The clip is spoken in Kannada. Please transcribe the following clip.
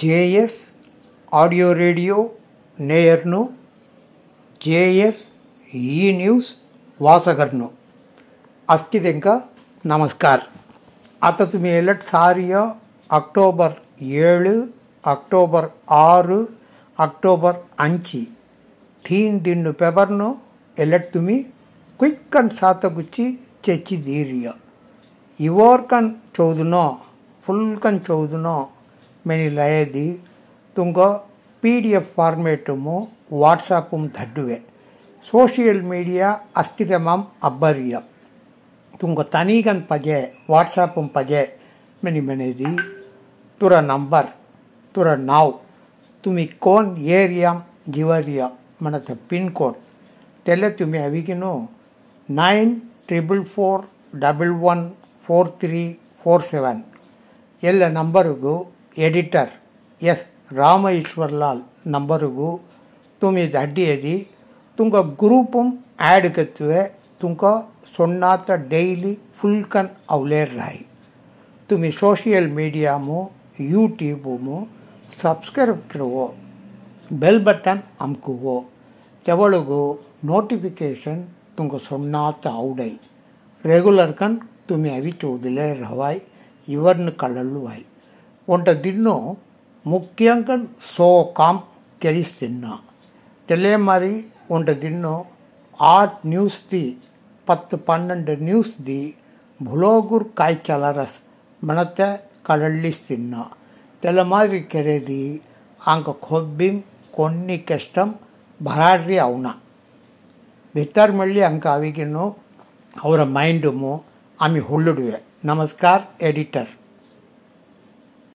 జేఎస్ ఆడియో రేడియో నేయర్ను జేఎస్ ఈ న్యూస్ వాసగర్ను అస్థితింక నమస్కార్ అతను మేలట్ సారియా అక్టోబర్ ఏడు అక్టోబర్ ఆరు అక్టోబర్ అంచి థీన్ దిన్ను పెబర్ను ఎలట్ తుమి క్విక్ అండ్ సాతగుచ్చి చచ్చి దీరియా ఇవోర్ కన్ చౌదునో ఫుల్ కన్ చౌదునో मैंने लाए ತುಂಗ ಪಿಡಿಎಫ್ पीडीएफ फॉर्मेट में वाट्सएप में धड्डुवे ಸೋಷಿಯಲ್ ಮೀಡಿಯಾ ಅಸ್ತಿದೆ ಮಾಂ ಅಬ್ಬರಿಯ ತುಂಗ ತನೀಗನ್ ಪಜೆ ವಾಟ್ಸಪ್ ಪಜೆ ಮನಿ ಮನೆದಿ ತುರ ನಂಬರ್ ತುರ ನಾವ್ ತುಮಿ ಕೋನ್ ಏರಿಯಾ ಜಿವರಿಯ ಮನತ ಪಿನ್ ಕೋಡ್ ತೆಲ್ಲ ತುಮಿ nine triple four double one four three four seven ಎಲ್ಲ ಎಡಿಟರ್ ಎಸ್ ರಾಮ ಈಶ್ವರ್ಲಾಲ್ ನಂಬರಿಗೂ ತುಮಿ ದಡ್ಡಿಯದಿ ತುಂಗ ಗ್ರೂಪಂ ಆ್ಯಡ್ ಕತ್ತುವೆ ತುಂಗ ಸೊಣ್ಣಾತ ಡೈಲಿ ಫುಲ್ಕನ್ ಅವಲೇರ್ ರಾಯಿ ತುಮಿ ಸೋಷಿಯಲ್ ಮೀಡಿಯಾಮು ಯೂಟ್ಯೂಬುಮು ಸಬ್ಸ್ಕ್ರೈಬ್ ಕರುವೋ ಬೆಲ್ ಬಟನ್ ಅಮ್ಕುವೋ ತೆವಳುಗು ನೋಟಿಫಿಕೇಶನ್ ತುಂಗ ಸೊಣ್ಣಾತ ಔಡೈ ರೆಗ್ಯುಲರ್ ಕಣ್ ತುಮಿ ಅವಿಚೋದಿಲೆ ರವಾಯ್ ಇವರ್ನ ಕಳಲ್ಲುವಾಯ್ ಒಂಟ ದಿನ್ನು ಮುಖ್ಯಂಕನ್ ಸೋ ಕಾಮ್ ಕೆರಿಸ್ ತಿನ್ನ ತೆಲೆ ಮಾರಿ ಒಂಟ ದಿನ್ನು ಆರ್ಟ್ ನ್ಯೂಸ್ ದಿ ಪತ್ತು ಪನ್ನೆಂಡು ನ್ಯೂಸ್ ದಿ ಭುಲೋಗುರ್ ಕಾಯ್ ಚಲರಸ್ ಮನತೆ ಕಳಳ್ಳಿಸ್ ತಿನ್ನ ತೆಲೆ ಮಾರಿ ಕೆರೆದಿ ಅಂಕ ಕೊಬ್ಬಿಂ ಕೊನ್ನಿ ಕೆಷ್ಟಂ ಬರಾಡ್ರಿ ಅವನ ಬಿತ್ತರ್ ಮಳ್ಳಿ ಅಂಕ ಅವಿಗಿನ್ನು ಅವರ ಮೈಂಡುಮು ಆಮಿ ಹುಳ್ಳುಡುವೆ ನಮಸ್ಕಾರ ಎಡಿಟರ್